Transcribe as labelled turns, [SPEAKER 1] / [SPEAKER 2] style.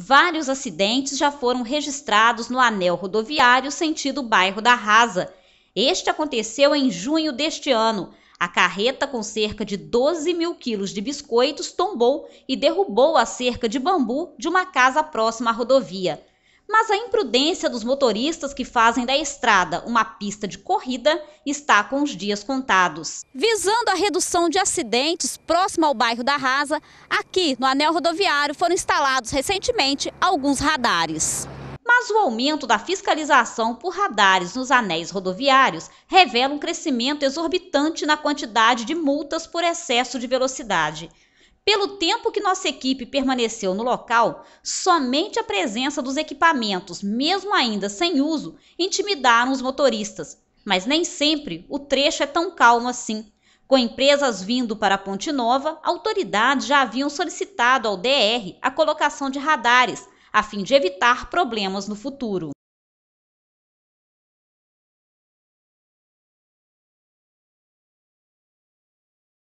[SPEAKER 1] vários acidentes já foram registrados no anel rodoviário sentido bairro da Rasa. Este aconteceu em junho deste ano. A carreta com cerca de 12 mil quilos de biscoitos tombou e derrubou a cerca de bambu de uma casa próxima à rodovia mas a imprudência dos motoristas que fazem da estrada uma pista de corrida está com os dias contados. Visando a redução de acidentes próximo ao bairro da Rasa, aqui no anel rodoviário foram instalados recentemente alguns radares. Mas o aumento da fiscalização por radares nos anéis rodoviários revela um crescimento exorbitante na quantidade de multas por excesso de velocidade. Pelo tempo que nossa equipe permaneceu no local, somente a presença dos equipamentos, mesmo ainda sem uso, intimidaram os motoristas. Mas nem sempre o trecho é tão calmo assim. Com empresas vindo para Ponte Nova, autoridades já haviam solicitado ao DR a colocação de radares, a fim de evitar problemas no futuro.